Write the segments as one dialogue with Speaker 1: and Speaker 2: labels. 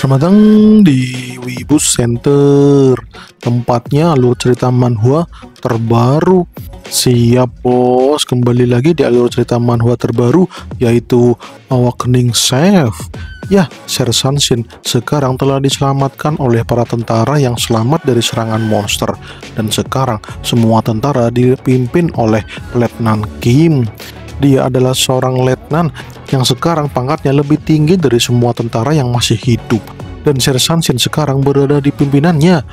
Speaker 1: Selamat datang di Wibu Center Tempatnya alur cerita manhua terbaru Siap bos, kembali lagi di alur cerita manhua terbaru Yaitu Awakening Chef Ya, Ser Sanshin sekarang telah diselamatkan oleh para tentara yang selamat dari serangan monster Dan sekarang semua tentara dipimpin oleh Letnan Kim dia adalah seorang letnan yang sekarang pangkatnya lebih tinggi dari semua tentara yang masih hidup. Dan Sersan Shin sekarang berada di pimpinannya.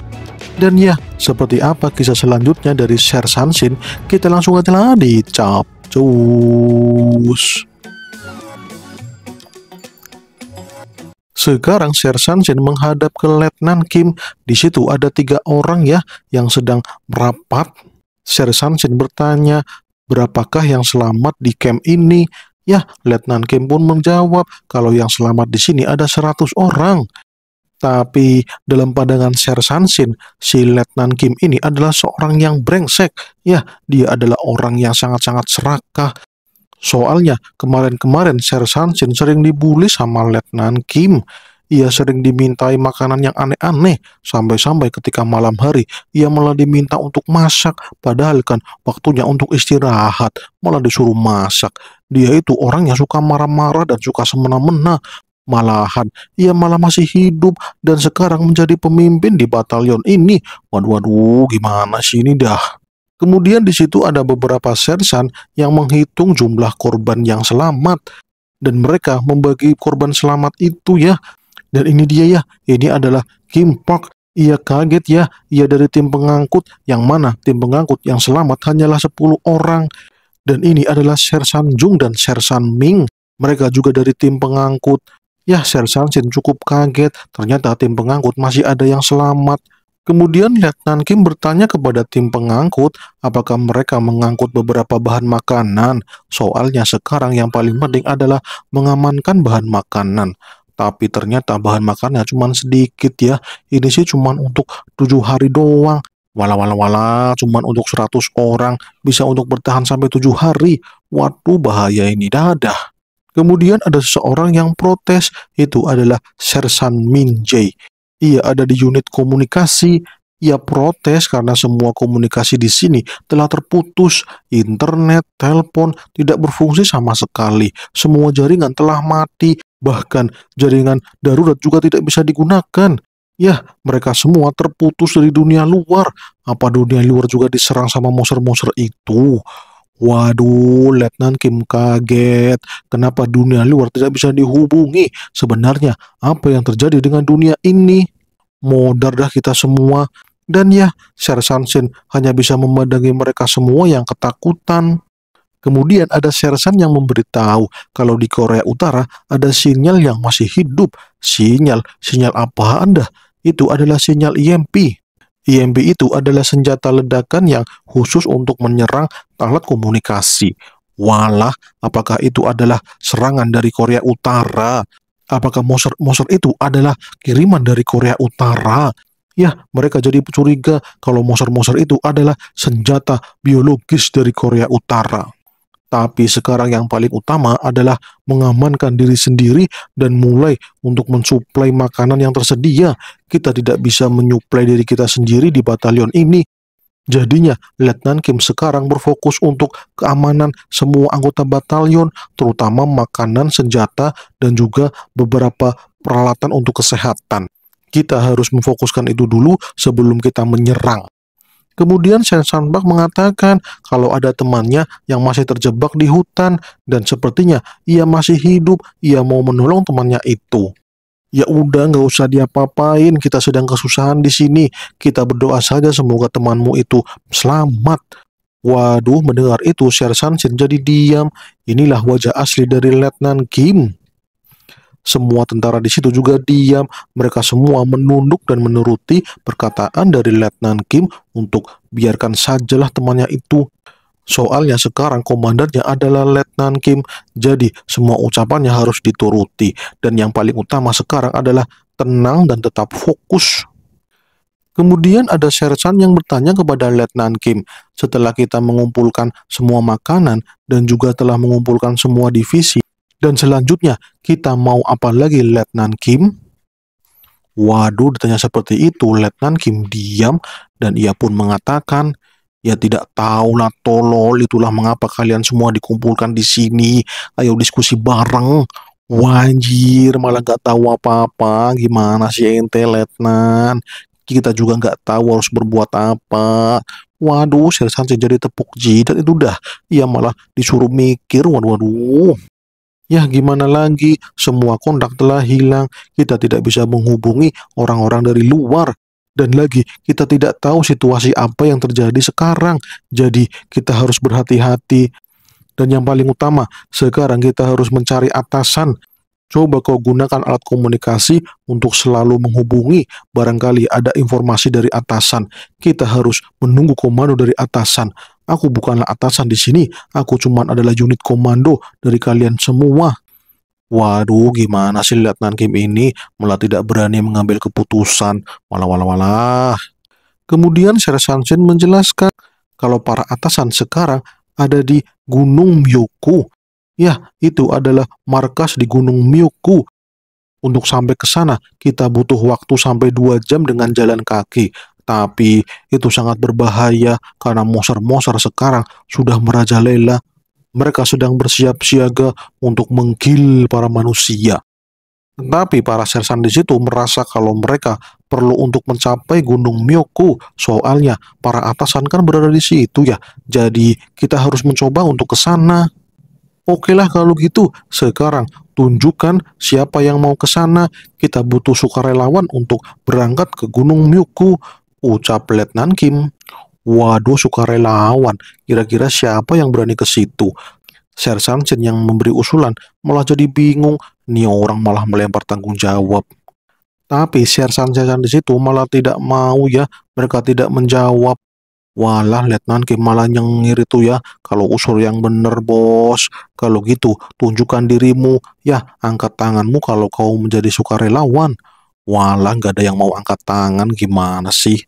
Speaker 1: Dan ya, seperti apa kisah selanjutnya dari Sersan Shin, kita langsung aja lah di capcus. Sekarang Sersan Shin menghadap ke Letnan Kim. Di situ ada tiga orang ya yang sedang merapat. Sersan Shin bertanya, berapakah yang selamat di camp ini? Ya, Letnan Kim pun menjawab, kalau yang selamat di sini ada 100 orang. Tapi dalam pandangan Sersan Shin, si Letnan Kim ini adalah seorang yang brengsek. Ya, dia adalah orang yang sangat-sangat serakah. Soalnya, kemarin-kemarin Sersan Shin sering dibully sama Letnan Kim. Ia sering dimintai makanan yang aneh-aneh, sampai-sampai ketika malam hari ia malah diminta untuk masak, padahal kan waktunya untuk istirahat, malah disuruh masak. Dia itu orang yang suka marah-marah dan suka semena-mena, Malahan, ia malah masih hidup dan sekarang menjadi pemimpin di batalion ini. Waduh, waduh, gimana sih ini dah? Kemudian di situ ada beberapa sersan yang menghitung jumlah korban yang selamat. Dan mereka membagi korban selamat itu ya dan ini dia ya, ini adalah Kim Park. Ia kaget ya, ia dari tim pengangkut yang mana tim pengangkut yang selamat hanyalah 10 orang. Dan ini adalah Sersan Jung dan Sersan Ming. Mereka juga dari tim pengangkut. Ya, Sersan Shin cukup kaget. Ternyata tim pengangkut masih ada yang selamat. Kemudian Letnan Kim bertanya kepada tim pengangkut apakah mereka mengangkut beberapa bahan makanan. Soalnya sekarang yang paling penting adalah mengamankan bahan makanan tapi ternyata bahan makannya cuma sedikit ya. Ini sih cuma untuk tujuh hari doang. Wala wala wala, cuma untuk 100 orang bisa untuk bertahan sampai tujuh hari. Waduh bahaya ini dadah. Kemudian ada seseorang yang protes, itu adalah Sersan Min Jae. Ia ada di unit komunikasi ia protes karena semua komunikasi di sini telah terputus, internet, telepon tidak berfungsi sama sekali, semua jaringan telah mati, bahkan jaringan darurat juga tidak bisa digunakan. Ya, mereka semua terputus dari dunia luar. Apa dunia luar juga diserang sama monster-monster itu? Waduh, Letnan Kim kaget. Kenapa dunia luar tidak bisa dihubungi? Sebenarnya, apa yang terjadi dengan dunia ini? modar dah kita semua. Dan ya, Sher Sansin hanya bisa memandangi mereka semua yang ketakutan. Kemudian ada Sersan yang memberitahu kalau di Korea Utara ada sinyal yang masih hidup. Sinyal? Sinyal apa Anda? Itu adalah sinyal EMP. EMP itu adalah senjata ledakan yang khusus untuk menyerang alat komunikasi. Walah, apakah itu adalah serangan dari Korea Utara? Apakah monster monster itu adalah kiriman dari Korea Utara? Ya, mereka jadi curiga kalau monster-monster itu adalah senjata biologis dari Korea Utara. Tapi sekarang yang paling utama adalah mengamankan diri sendiri dan mulai untuk mensuplai makanan yang tersedia. Kita tidak bisa menyuplai diri kita sendiri di batalion ini Jadinya, Letnan Kim sekarang berfokus untuk keamanan semua anggota batalion, terutama makanan, senjata, dan juga beberapa peralatan untuk kesehatan. Kita harus memfokuskan itu dulu sebelum kita menyerang. Kemudian Sen Sanbak mengatakan kalau ada temannya yang masih terjebak di hutan dan sepertinya ia masih hidup, ia mau menolong temannya itu. Ya udah nggak usah diapa-apain, kita sedang kesusahan di sini. Kita berdoa saja semoga temanmu itu selamat. Waduh, mendengar itu, Sersan jadi diam. Inilah wajah asli dari Letnan Kim. Semua tentara di situ juga diam. Mereka semua menunduk dan menuruti perkataan dari Letnan Kim untuk biarkan sajalah temannya itu Soalnya sekarang komandannya adalah Letnan Kim, jadi semua ucapannya harus dituruti. Dan yang paling utama sekarang adalah tenang dan tetap fokus. Kemudian ada Sersan yang bertanya kepada Letnan Kim, setelah kita mengumpulkan semua makanan dan juga telah mengumpulkan semua divisi, dan selanjutnya kita mau apa lagi Letnan Kim? Waduh, ditanya seperti itu, Letnan Kim diam dan ia pun mengatakan, Ya tidak tahu lah, tolol itulah mengapa kalian semua dikumpulkan di sini. Ayo diskusi bareng. Wajir malah gak tahu apa-apa gimana sih ente letnan kita juga gak tahu harus berbuat apa waduh sersan jadi tepuk jidat itu dah. ia malah disuruh mikir waduh waduh Ya gimana lagi, semua kontak telah hilang, kita tidak bisa menghubungi orang-orang dari luar, dan lagi, kita tidak tahu situasi apa yang terjadi sekarang. Jadi, kita harus berhati-hati. Dan yang paling utama, sekarang kita harus mencari atasan. Coba kau gunakan alat komunikasi untuk selalu menghubungi. Barangkali ada informasi dari atasan. Kita harus menunggu komando dari atasan. Aku bukanlah atasan di sini, aku cuma adalah unit komando dari kalian semua. Waduh, gimana sih Letnan Kim ini malah tidak berani mengambil keputusan. Walah, walah, walah. Kemudian Sarah Sanshin menjelaskan kalau para atasan sekarang ada di Gunung Myoku. Ya, itu adalah markas di Gunung Myoku. Untuk sampai ke sana, kita butuh waktu sampai dua jam dengan jalan kaki. Tapi itu sangat berbahaya karena monster-monster sekarang sudah merajalela mereka sedang bersiap siaga untuk menggil para manusia. Tetapi para sersan di situ merasa kalau mereka perlu untuk mencapai Gunung Myoku. Soalnya para atasan kan berada di situ ya. Jadi kita harus mencoba untuk ke sana. Oke lah kalau gitu. Sekarang tunjukkan siapa yang mau ke sana. Kita butuh sukarelawan untuk berangkat ke Gunung Myoku, ucap Letnan Kim. Waduh, sukarelawan. Kira-kira siapa yang berani ke situ? Sersan Chen yang memberi usulan malah jadi bingung. Nih orang malah melempar tanggung jawab. Tapi sersan-sersan di situ malah tidak mau ya, mereka tidak menjawab. Walah Letnan Kim malah nyengir itu ya, kalau usul yang benar bos. Kalau gitu, tunjukkan dirimu, ya angkat tanganmu kalau kau menjadi sukarelawan. Walah nggak ada yang mau angkat tangan gimana sih?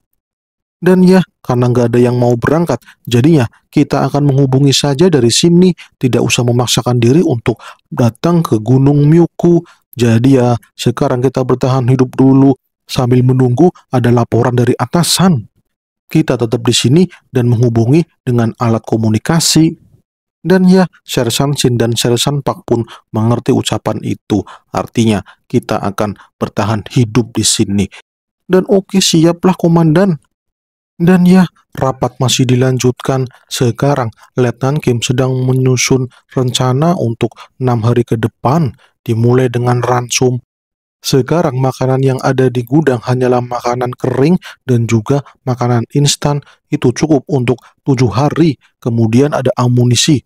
Speaker 1: Dan ya, karena nggak ada yang mau berangkat, jadinya kita akan menghubungi saja dari sini, tidak usah memaksakan diri untuk datang ke Gunung Myuku. Jadi ya, sekarang kita bertahan hidup dulu sambil menunggu ada laporan dari atasan. Kita tetap di sini dan menghubungi dengan alat komunikasi. Dan ya, Sersan Sin dan Sersan Pak pun mengerti ucapan itu. Artinya, kita akan bertahan hidup di sini. Dan oke, siaplah komandan, dan ya, rapat masih dilanjutkan. Sekarang, Letnan Kim sedang menyusun rencana untuk enam hari ke depan, dimulai dengan ransum. Sekarang makanan yang ada di gudang hanyalah makanan kering dan juga makanan instan. Itu cukup untuk tujuh hari. Kemudian ada amunisi.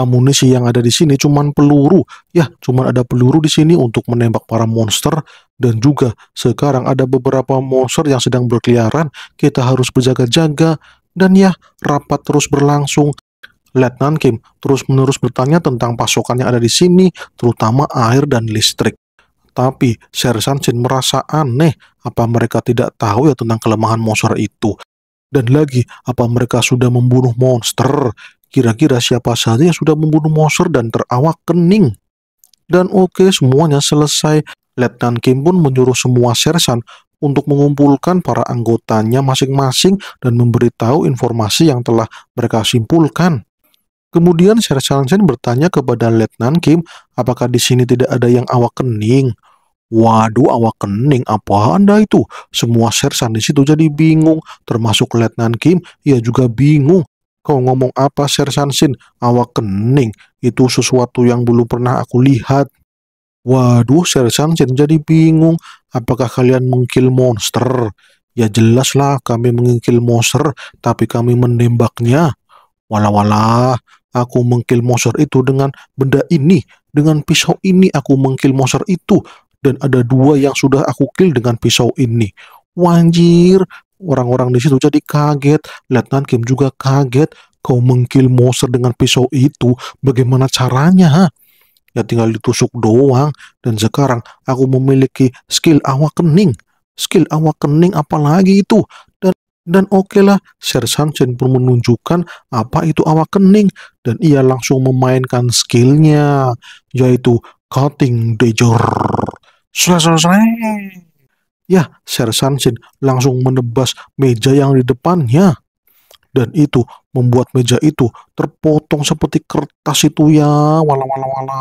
Speaker 1: Amunisi yang ada di sini cuma peluru. Ya, cuma ada peluru di sini untuk menembak para monster dan juga sekarang ada beberapa monster yang sedang berkeliaran, kita harus berjaga-jaga. Dan ya, rapat terus berlangsung. Letnan Kim terus-menerus bertanya tentang pasokan yang ada di sini, terutama air dan listrik. Tapi Sersan Chin merasa aneh apa mereka tidak tahu ya tentang kelemahan monster itu. Dan lagi, apa mereka sudah membunuh monster? Kira-kira siapa saja yang sudah membunuh monster dan terawak kening? Dan oke okay, semuanya selesai Letnan Kim pun menyuruh semua sersan untuk mengumpulkan para anggotanya masing-masing dan memberitahu informasi yang telah mereka simpulkan. Kemudian Sersan Sen bertanya kepada Letnan Kim, apakah di sini tidak ada yang awak kening? Waduh, awak kening, apa anda itu? Semua sersan di situ jadi bingung, termasuk Letnan Kim, ia juga bingung. Kau ngomong apa Sersan Sin? Awak kening, itu sesuatu yang belum pernah aku lihat. Waduh, Sersan jadi bingung. Apakah kalian mengkill monster? Ya jelaslah kami mengkill monster, tapi kami menembaknya. Walah-walah, aku mengkill monster itu dengan benda ini. Dengan pisau ini aku mengkill monster itu. Dan ada dua yang sudah aku kill dengan pisau ini. Wanjir, orang-orang di situ jadi kaget. Letnan Kim juga kaget. Kau mengkill monster dengan pisau itu, bagaimana caranya? Ha? ya tinggal ditusuk doang. Dan sekarang aku memiliki skill awak kening. Skill awak kening apalagi itu? Dan dan oke lah, Sersan Chen pun menunjukkan apa itu awak kening dan ia langsung memainkan skillnya, yaitu cutting dejor. Selesai. Ya, Sersan Chen langsung menebas meja yang di depannya. Dan itu membuat meja itu terpotong seperti kertas itu ya wala wala wala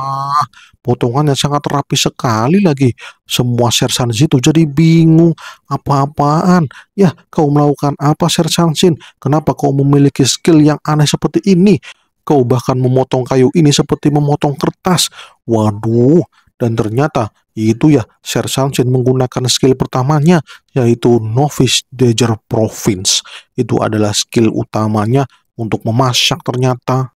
Speaker 1: potongan sangat rapi sekali lagi semua Sersan situ jadi bingung apa-apaan ya kau melakukan apa Sersan Sin kenapa kau memiliki skill yang aneh seperti ini kau bahkan memotong kayu ini seperti memotong kertas waduh dan ternyata itu ya Sersan menggunakan skill pertamanya yaitu Novice Danger Province. Itu adalah skill utamanya untuk memasak ternyata.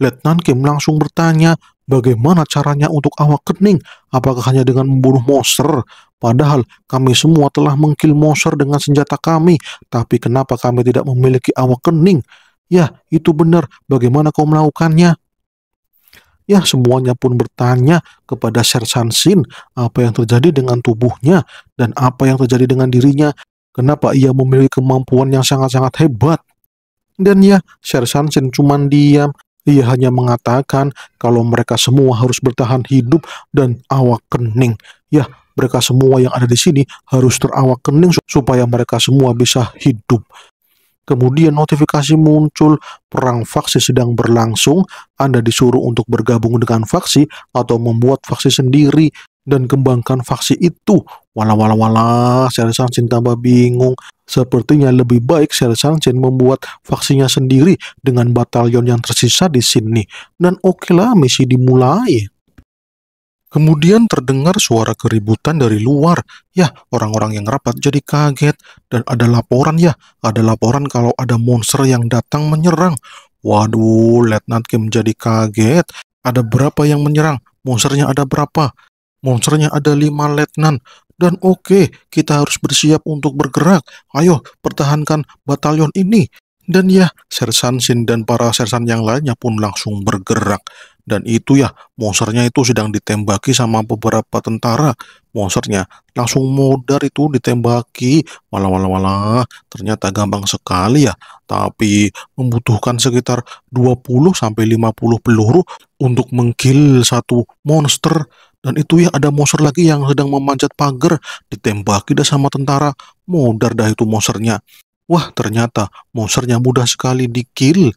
Speaker 1: Letnan Kim langsung bertanya bagaimana caranya untuk awak kening, apakah hanya dengan membunuh monster? Padahal kami semua telah mengkill monster dengan senjata kami, tapi kenapa kami tidak memiliki awak kening? Ya, itu benar, bagaimana kau melakukannya? Ya, semuanya pun bertanya kepada Sersan Sin apa yang terjadi dengan tubuhnya dan apa yang terjadi dengan dirinya. Kenapa ia memiliki kemampuan yang sangat-sangat hebat? Dan ya, Sersansen cuma diam. Ia hanya mengatakan kalau mereka semua harus bertahan hidup dan awak kening. Ya, mereka semua yang ada di sini harus terawak kening supaya mereka semua bisa hidup. Kemudian notifikasi muncul, perang faksi sedang berlangsung, Anda disuruh untuk bergabung dengan faksi atau membuat faksi sendiri dan kembangkan faksi itu. Wala wala wala, Sersan cinta tambah bingung. Sepertinya lebih baik Sher Sangchen membuat vaksinnya sendiri dengan batalion yang tersisa di sini. Dan okelah misi dimulai. Kemudian terdengar suara keributan dari luar. Ya, orang-orang yang rapat jadi kaget. Dan ada laporan ya, ada laporan kalau ada monster yang datang menyerang. Waduh, Letnan Kim jadi kaget. Ada berapa yang menyerang? Monsternya ada berapa? Monsternya ada lima letnan dan oke, okay, kita harus bersiap untuk bergerak. Ayo, pertahankan batalion ini. Dan ya, Sersan Sin dan para sersan yang lainnya pun langsung bergerak. Dan itu ya, monsternya itu sedang ditembaki sama beberapa tentara. Monsternya langsung modar itu ditembaki. walau walah, walah. Ternyata gampang sekali ya. Tapi membutuhkan sekitar 20-50 peluru untuk menggil satu monster. Dan itu ya ada monster lagi yang sedang memanjat pagar, ditembaki dah sama tentara, modar dah itu monsternya. Wah ternyata monsternya mudah sekali dikill.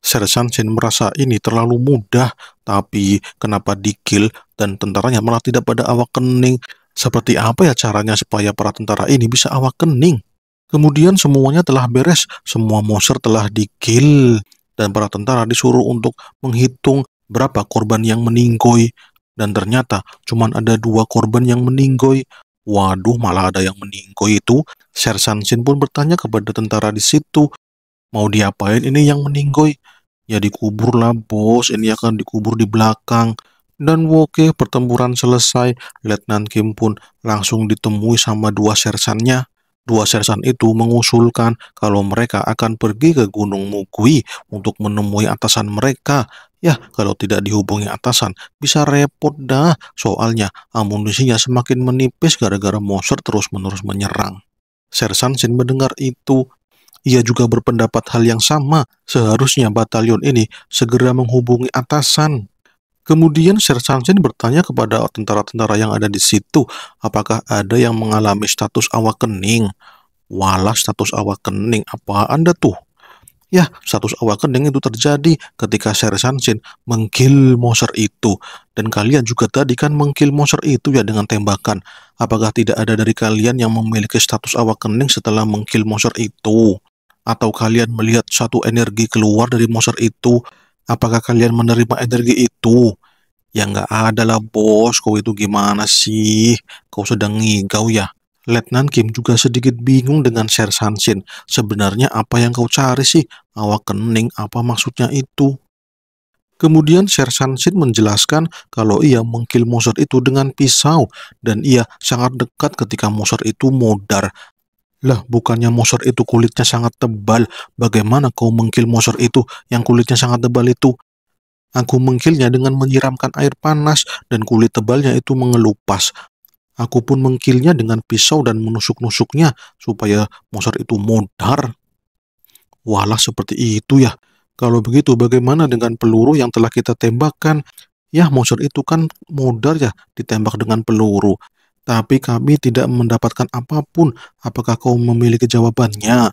Speaker 1: Sersan Shin merasa ini terlalu mudah, tapi kenapa dikill dan tentaranya malah tidak pada awak kening? Seperti apa ya caranya supaya para tentara ini bisa awak kening? Kemudian semuanya telah beres, semua monster telah dikill dan para tentara disuruh untuk menghitung berapa korban yang meninggoy dan ternyata cuma ada dua korban yang meninggoy. Waduh, malah ada yang meninggoy itu. Sersan Sin pun bertanya kepada tentara di situ, mau diapain ini yang meninggoy? Ya dikuburlah bos, ini akan dikubur di belakang. Dan woke pertempuran selesai, Letnan Kim pun langsung ditemui sama dua sersannya. Dua sersan itu mengusulkan kalau mereka akan pergi ke Gunung Mugui untuk menemui atasan mereka. Ya, kalau tidak dihubungi atasan, bisa repot dah. Soalnya, amunisinya semakin menipis gara-gara monster terus-menerus menyerang. Sersan Sin mendengar itu. Ia juga berpendapat hal yang sama. Seharusnya batalion ini segera menghubungi atasan. Kemudian Sersan Sin bertanya kepada tentara-tentara yang ada di situ, apakah ada yang mengalami status awak kening? Walah status awak kening, apa Anda tuh? Ya, status awakening kening itu terjadi ketika Sher Sanshin mengkill monster itu. Dan kalian juga tadi kan mengkill monster itu ya dengan tembakan. Apakah tidak ada dari kalian yang memiliki status awakening kening setelah mengkill monster itu? Atau kalian melihat satu energi keluar dari monster itu? Apakah kalian menerima energi itu? Ya nggak ada lah bos, kau itu gimana sih? Kau sedang ngigau ya? Letnan Kim juga sedikit bingung dengan Sersan Shin. Sebenarnya apa yang kau cari sih? Awak kening apa maksudnya itu? Kemudian Sersan Shin menjelaskan kalau ia mengkil monster itu dengan pisau dan ia sangat dekat ketika monster itu modar. Lah, bukannya monster itu kulitnya sangat tebal. Bagaimana kau mengkil monster itu yang kulitnya sangat tebal itu? Aku mengkilnya dengan menyiramkan air panas dan kulit tebalnya itu mengelupas. Aku pun mengkilnya dengan pisau dan menusuk-nusuknya supaya monster itu mudar. Walah seperti itu ya. Kalau begitu bagaimana dengan peluru yang telah kita tembakkan? Ya monster itu kan mudar ya ditembak dengan peluru. Tapi kami tidak mendapatkan apapun. Apakah kau memiliki jawabannya?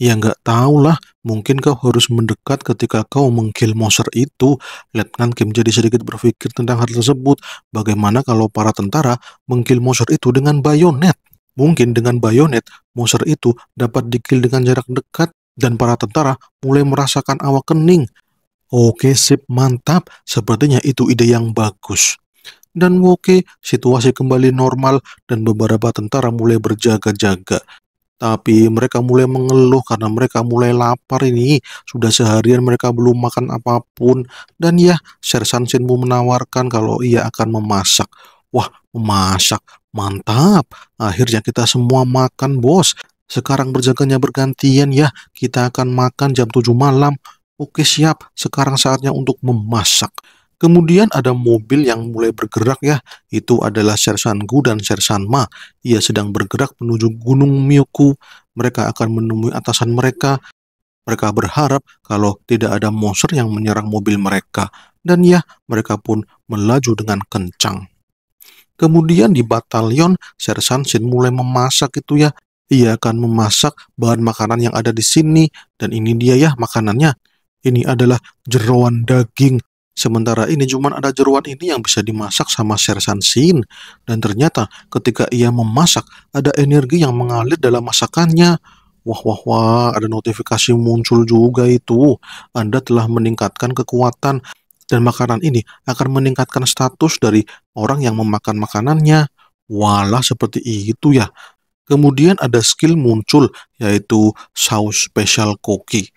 Speaker 1: Ya nggak lah, mungkin kau harus mendekat ketika kau mengkill monster itu. Letnan Kim jadi sedikit berpikir tentang hal tersebut. Bagaimana kalau para tentara mengkill monster itu dengan bayonet? Mungkin dengan bayonet, monster itu dapat dikill dengan jarak dekat dan para tentara mulai merasakan awak kening. Oke sip, mantap. Sepertinya itu ide yang bagus dan oke, situasi kembali normal dan beberapa tentara mulai berjaga-jaga. Tapi mereka mulai mengeluh karena mereka mulai lapar ini. Sudah seharian mereka belum makan apapun. Dan ya, Sersan Shinmu menawarkan kalau ia akan memasak. Wah, memasak. Mantap. Akhirnya kita semua makan, bos. Sekarang berjaganya bergantian ya. Kita akan makan jam 7 malam. Oke, siap. Sekarang saatnya untuk memasak. Kemudian ada mobil yang mulai bergerak ya, itu adalah Sersan Gu dan Sersan Ma. Ia sedang bergerak menuju Gunung Myoku. Mereka akan menemui atasan mereka. Mereka berharap kalau tidak ada monster yang menyerang mobil mereka. Dan ya, mereka pun melaju dengan kencang. Kemudian di batalion, Sersan Shin mulai memasak itu ya. Ia akan memasak bahan makanan yang ada di sini. Dan ini dia ya makanannya. Ini adalah jeruan daging Sementara ini cuma ada jeruan ini yang bisa dimasak sama Sersan Sin. Dan ternyata ketika ia memasak, ada energi yang mengalir dalam masakannya. Wah wah wah, ada notifikasi muncul juga itu. Anda telah meningkatkan kekuatan dan makanan ini akan meningkatkan status dari orang yang memakan makanannya. Walah seperti itu ya. Kemudian ada skill muncul yaitu saus special cookie.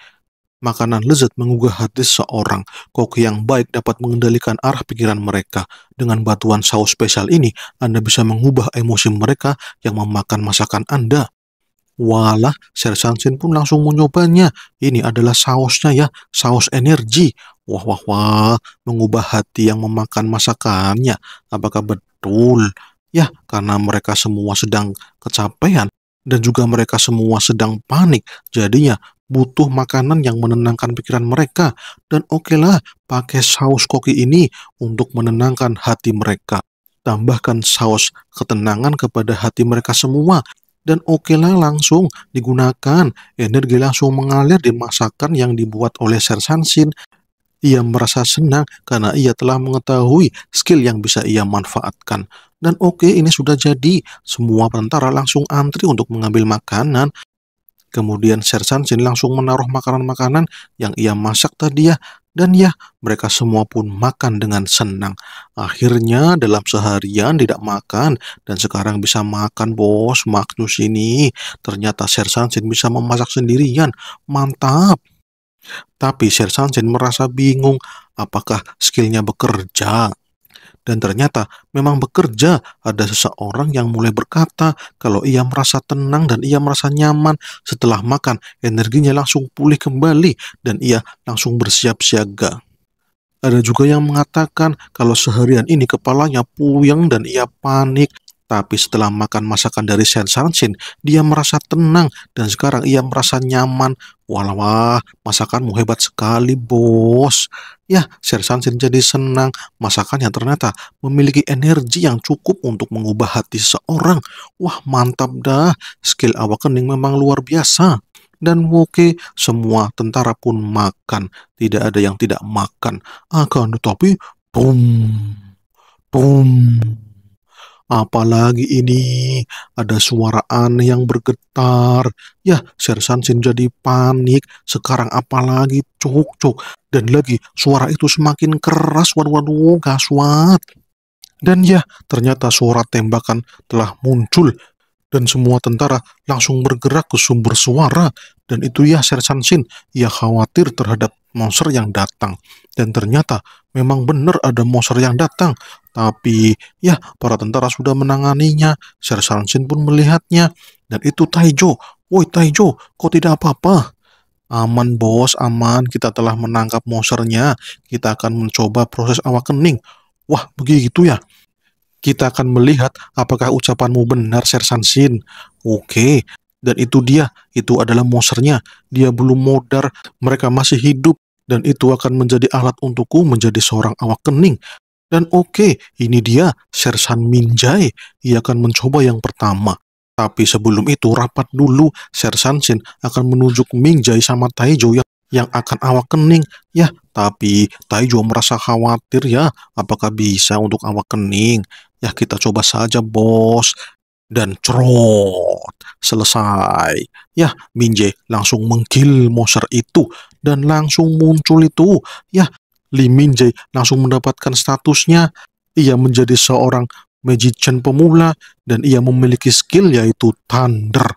Speaker 1: Makanan lezat mengugah hati seorang. Koki yang baik dapat mengendalikan arah pikiran mereka. Dengan batuan saus spesial ini, Anda bisa mengubah emosi mereka yang memakan masakan Anda. Walah, Sersan Sin pun langsung menyobanya. Ini adalah sausnya ya, saus energi. Wah, wah, wah, mengubah hati yang memakan masakannya. Apakah betul? Ya, karena mereka semua sedang kecapean dan juga mereka semua sedang panik. Jadinya butuh makanan yang menenangkan pikiran mereka, dan okelah okay pakai saus koki ini untuk menenangkan hati mereka. Tambahkan saus ketenangan kepada hati mereka semua, dan okelah okay langsung digunakan. Energi langsung mengalir di masakan yang dibuat oleh Sin. Ia merasa senang karena ia telah mengetahui skill yang bisa ia manfaatkan. Dan oke okay, ini sudah jadi, semua perantara langsung antri untuk mengambil makanan Kemudian Sersan Sin langsung menaruh makanan-makanan yang ia masak tadi ya. Dan ya, mereka semua pun makan dengan senang. Akhirnya dalam seharian tidak makan dan sekarang bisa makan bos Magnus ini. Ternyata Sersan Sin bisa memasak sendirian. Mantap. Tapi Sersan Sin merasa bingung apakah skillnya bekerja dan ternyata memang bekerja. Ada seseorang yang mulai berkata kalau ia merasa tenang dan ia merasa nyaman setelah makan, energinya langsung pulih kembali dan ia langsung bersiap siaga. Ada juga yang mengatakan kalau seharian ini kepalanya puyeng dan ia panik tapi setelah makan masakan dari Sen Sanshin, dia merasa tenang dan sekarang ia merasa nyaman Walah, masakanmu hebat sekali, bos. Ya, Sersan Sin jadi senang. Masakannya ternyata memiliki energi yang cukup untuk mengubah hati seorang. Wah, mantap dah. Skill awak kening memang luar biasa. Dan woke, semua tentara pun makan. Tidak ada yang tidak makan. Akan tetapi, boom, boom. Apalagi ini ada suara aneh yang bergetar. Ya, Sersan Sin jadi panik. Sekarang apalagi cuk-cuk. Dan lagi suara itu semakin keras. Waduh, waduh, gaswat. Dan ya, ternyata suara tembakan telah muncul dan semua tentara langsung bergerak ke sumber suara dan itu ya Sersan Sin ia khawatir terhadap monster yang datang dan ternyata memang benar ada monster yang datang tapi ya para tentara sudah menanganinya, Sersan Shin pun melihatnya. Dan itu Taijo, woi Taijo, kau tidak apa-apa? Aman bos, aman, kita telah menangkap monsternya, kita akan mencoba proses awak kening. Wah, begitu ya? Kita akan melihat apakah ucapanmu benar, Sersan Shin. Oke, dan itu dia, itu adalah monsternya. Dia belum modar, mereka masih hidup, dan itu akan menjadi alat untukku menjadi seorang awak kening. Dan oke, okay, ini dia Sersan Minjai. Ia akan mencoba yang pertama. Tapi sebelum itu rapat dulu Sersan Shin akan menunjuk Minjai sama Taijo yang yang akan awak kening ya tapi Taijo merasa khawatir ya apakah bisa untuk awak kening ya kita coba saja bos dan cerot selesai ya Minjai langsung menggil monster itu dan langsung muncul itu ya Lee Min Jae langsung mendapatkan statusnya. Ia menjadi seorang magician pemula dan ia memiliki skill yaitu Thunder.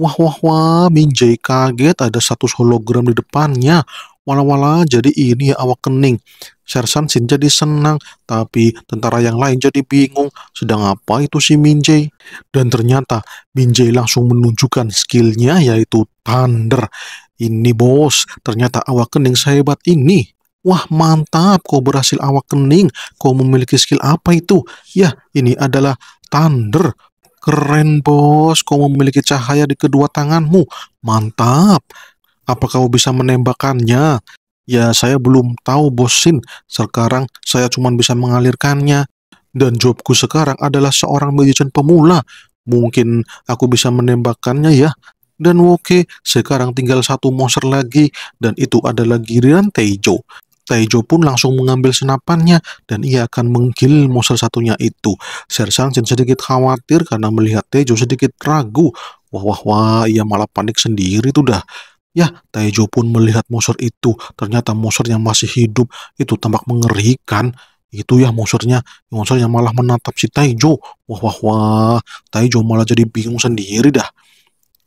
Speaker 1: Wah wah wah, Min Jae kaget ada status hologram di depannya. Wala-wala jadi ini awak kening. Sersan Shin jadi senang, tapi tentara yang lain jadi bingung. Sedang apa itu si Min Jae? Dan ternyata Min Jae langsung menunjukkan skillnya yaitu Thunder. Ini bos, ternyata awak kening sehebat ini. Wah mantap, kau berhasil awak kening. Kau memiliki skill apa itu? Ya, ini adalah thunder. Keren bos, kau memiliki cahaya di kedua tanganmu. Mantap. Apa kau bisa menembakkannya? Ya, saya belum tahu bosin. Sekarang saya cuma bisa mengalirkannya. Dan jobku sekarang adalah seorang magician pemula. Mungkin aku bisa menembakkannya ya. Dan oke, sekarang tinggal satu monster lagi dan itu adalah giliran Tejo. Taijo pun langsung mengambil senapannya dan ia akan menggil monster satunya itu. Sersan Jin sedikit khawatir karena melihat Taijo sedikit ragu. Wah wah wah, ia malah panik sendiri tuh dah. Ya, Taijo pun melihat monster itu. Ternyata monster yang masih hidup itu tampak mengerikan. Itu ya monsternya, monster yang malah menatap si Taijo. Wah wah wah, Taijo malah jadi bingung sendiri dah.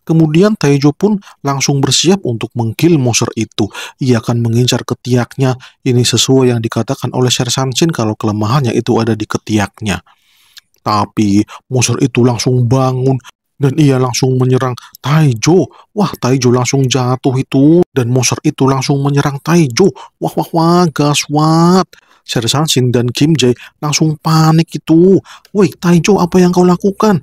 Speaker 1: Kemudian Taijo pun langsung bersiap untuk menggil monster itu. Ia akan mengincar ketiaknya. Ini sesuai yang dikatakan oleh Sersan Sanchin kalau kelemahannya itu ada di ketiaknya. Tapi monster itu langsung bangun dan ia langsung menyerang Taijo. Wah, Taijo langsung jatuh itu dan monster itu langsung menyerang Taijo. Wah, wah, wah, gaswat. Sersan Sanchin dan Kim Jae langsung panik itu. Woi, Taijo apa yang kau lakukan?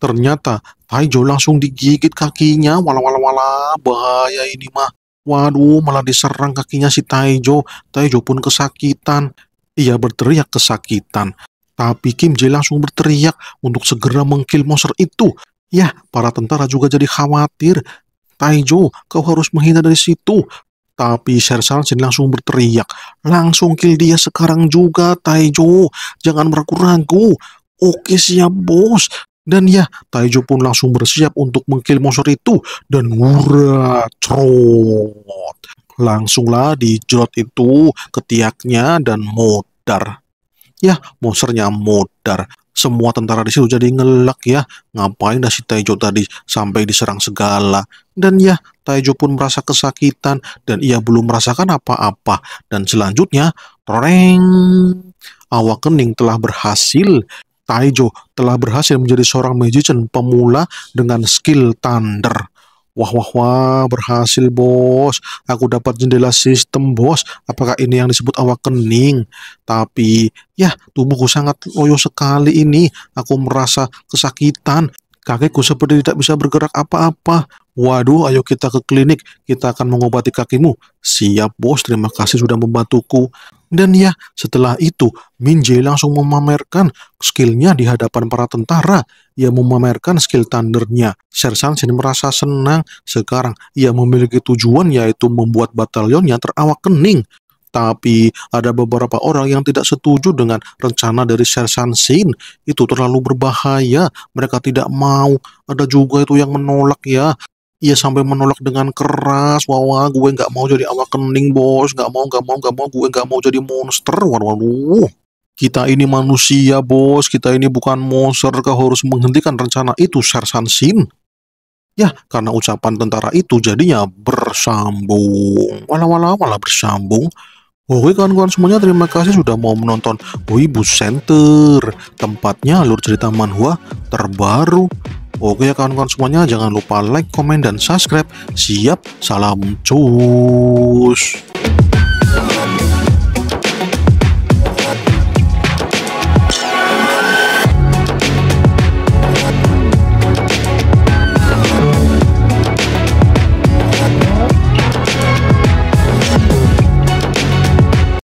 Speaker 1: Ternyata Taijo langsung digigit kakinya, wala wala wala, bahaya ini mah. Waduh, malah diserang kakinya si Taijo. Taijo pun kesakitan. Ia berteriak kesakitan. Tapi Kim Jae langsung berteriak untuk segera mengkill monster itu. Ya, para tentara juga jadi khawatir. Taijo, kau harus menghindar dari situ. Tapi Sersan Shin langsung berteriak, langsung kill dia sekarang juga Taijo, jangan meragu ragu Oke siap bos, dan ya, Taijo pun langsung bersiap untuk mengkill monster itu dan wura trot. Langsunglah dijelot itu ketiaknya dan modar. Ya, monsternya modar. Semua tentara di situ jadi ngelak ya. Ngapain dah si Taijo tadi sampai diserang segala. Dan ya, Taijo pun merasa kesakitan dan ia belum merasakan apa-apa. Dan selanjutnya, reng, awakening telah berhasil Taijo telah berhasil menjadi seorang magician pemula dengan skill Thunder. Wah wah wah berhasil bos Aku dapat jendela sistem bos Apakah ini yang disebut awak kening Tapi ya tubuhku sangat loyo sekali ini Aku merasa kesakitan Kakiku seperti tidak bisa bergerak apa-apa Waduh ayo kita ke klinik Kita akan mengobati kakimu Siap bos terima kasih sudah membantuku dan ya, setelah itu, Min Jae langsung memamerkan skillnya di hadapan para tentara. Ia memamerkan skill thundernya. Sersan Shin merasa senang sekarang. Ia memiliki tujuan yaitu membuat batalionnya terawak kening. Tapi ada beberapa orang yang tidak setuju dengan rencana dari Sersan Shin. Itu terlalu berbahaya. Mereka tidak mau. Ada juga itu yang menolak ya. Ia sampai menolak dengan keras, wah, gue nggak mau jadi awak kening bos, nggak mau nggak mau nggak mau gue nggak mau jadi monster, wah, waduh. Kita ini manusia bos, kita ini bukan monster, kau harus menghentikan rencana itu, Sersan Sin. Ya, karena ucapan tentara itu jadinya bersambung. wala wala wala bersambung. Oke kawan-kawan semuanya terima kasih sudah mau menonton Wibu Center Tempatnya alur cerita manhua terbaru Oke ya kawan-kawan semuanya, jangan lupa like, komen, dan subscribe. Siap, salam cus.